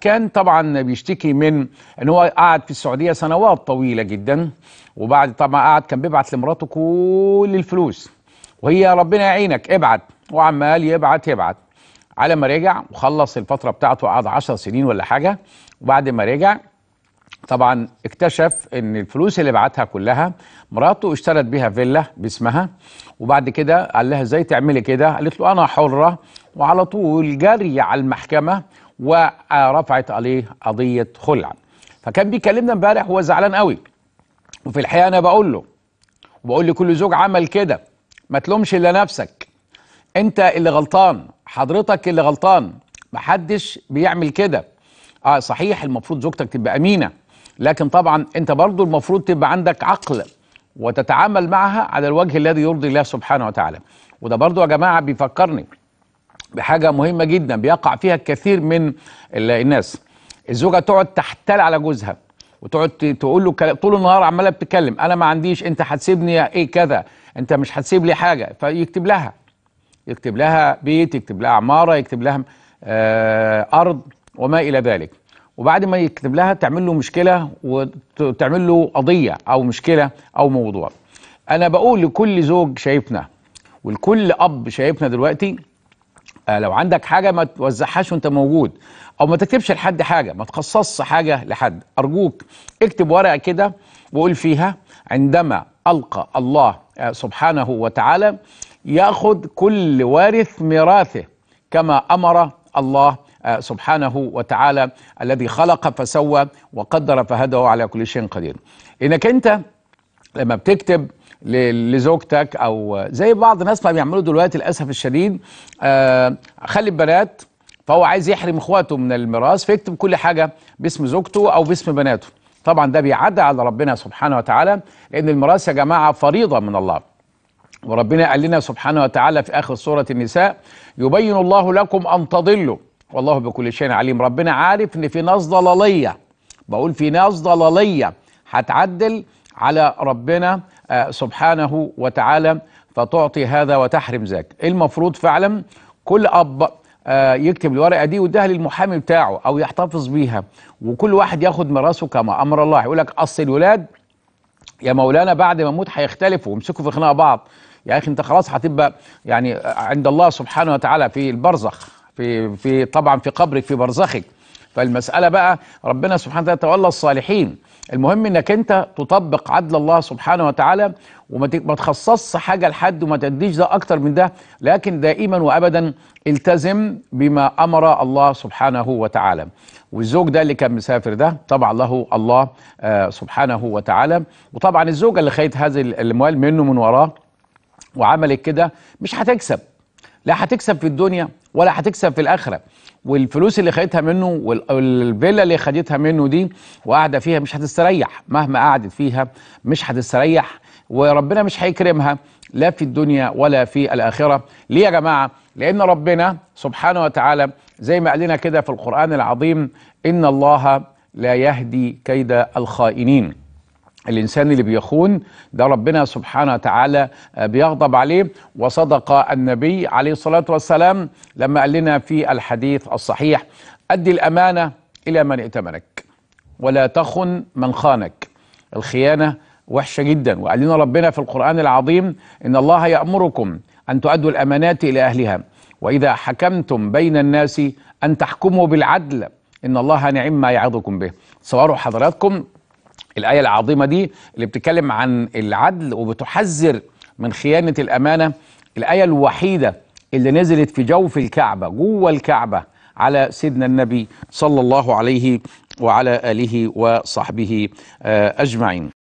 كان طبعا بيشتكي من ان هو قعد في السعوديه سنوات طويله جدا وبعد طبعا قعد كان بيبعت لمراته كل الفلوس وهي ربنا يعينك ابعت وعمال يبعت يبعت على ما رجع وخلص الفتره بتاعته قعد 10 سنين ولا حاجه وبعد ما رجع طبعا اكتشف ان الفلوس اللي بعتها كلها مراته اشترت بيها فيلا باسمها وبعد كده قال لها ازاي تعملي كده قالت له انا حره وعلى طول جري على المحكمه ورفعت عليه قضيه خلع فكان بيكلمنا امبارح وهو زعلان قوي وفي الحقيقه انا بقول له وبقول لكل زوج عمل كده ما تلومش الا نفسك انت اللي غلطان حضرتك اللي غلطان محدش بيعمل كده اه صحيح المفروض زوجتك تبقى امينه لكن طبعا انت برضو المفروض تبقى عندك عقل وتتعامل معها على الوجه الذي يرضي الله سبحانه وتعالى وده برضو يا جماعه بيفكرني بحاجه مهمه جدا بيقع فيها الكثير من الناس الزوجه تقعد تحتال على جوزها وتقعد تقول له طول النهار عماله بتتكلم انا ما عنديش انت هتسيبني ايه كذا انت مش هتسيب لي حاجه فيكتب لها يكتب لها بيت يكتب لها عماره يكتب لها آه، ارض وما الى ذلك وبعد ما يكتب لها تعمل له مشكله وتعمل له قضيه او مشكله او موضوع انا بقول لكل زوج شايفنا ولكل اب شايفنا دلوقتي آه، لو عندك حاجه ما توزعهاش وانت موجود او ما تكتبش لحد حاجه ما تخصصش حاجه لحد ارجوك اكتب ورقه كده وقول فيها عندما القى الله آه، سبحانه وتعالى ياخذ كل وارث ميراثه كما امر الله آه، سبحانه وتعالى الذي خلق فسوى وقدر فهدى على كل شيء قدير انك انت لما بتكتب لزوجتك او زي بعض الناس ما بيعملوا دلوقتي للاسف الشديد آه، خلي البنات فهو عايز يحرم اخواته من الميراث فيكتب كل حاجه باسم زوجته او باسم بناته طبعا ده بيعدى على ربنا سبحانه وتعالى لان الميراث يا جماعه فريضه من الله وربنا قال لنا سبحانه وتعالى في اخر سوره النساء يبين الله لكم ان تضلوا والله بكل شيء عليم ربنا عارف ان في ناس ضلاليه بقول في ناس ضلاليه هتعدل على ربنا آه، سبحانه وتعالى فتعطي هذا وتحرم ذاك المفروض فعلا كل اب آه، يكتب الورقه دي ويديها للمحامي بتاعه او يحتفظ بيها وكل واحد ياخد ميراثه كما امر الله يقول لك اصل الولاد يا مولانا بعد ما اموت هيختلفوا ويمسكوا في خناقه بعض يا اخي انت خلاص هتبقى يعني عند الله سبحانه وتعالى في البرزخ في في طبعا في قبرك في برزخك فالمسألة بقى ربنا سبحانه وتعالى تولى الصالحين المهم انك انت تطبق عدل الله سبحانه وتعالى وما تخصصش حاجة لحد وما تديش ده أكتر من ده لكن دائما وأبدا التزم بما أمر الله سبحانه وتعالى والزوج ده اللي كان مسافر ده طبعا له الله آه، سبحانه وتعالى وطبعا الزوجة اللي خدت هذه الأموال منه من وراه وعملت كده مش هتكسب لا هتكسب في الدنيا ولا هتكسب في الآخرة والفلوس اللي خدتها منه والفيلا اللي خدتها منه دي وقاعده فيها مش هتستريح مهما قعدت فيها مش هتستريح وربنا مش هيكرمها لا في الدنيا ولا في الاخره ليه يا جماعه لان ربنا سبحانه وتعالى زي ما قال لنا كده في القران العظيم ان الله لا يهدي كيد الخائنين الإنسان اللي بيخون ده ربنا سبحانه وتعالى آه، بيغضب عليه وصدق النبي عليه الصلاة والسلام لما قال لنا في الحديث الصحيح أدي الأمانة إلى من ائتمنك ولا تخن من خانك الخيانة وحشة جدا وقال لنا ربنا في القرآن العظيم إن الله يأمركم أن تؤدوا الأمانات إلى أهلها وإذا حكمتم بين الناس أن تحكموا بالعدل إن الله نعم ما يعظكم به صوروا حضراتكم الآية العظيمة دي اللي بتتكلم عن العدل وبتحذر من خيانة الأمانة الآية الوحيدة اللي نزلت في جوف الكعبة جوه الكعبة على سيدنا النبي صلى الله عليه وعلى آله وصحبه آه، أجمعين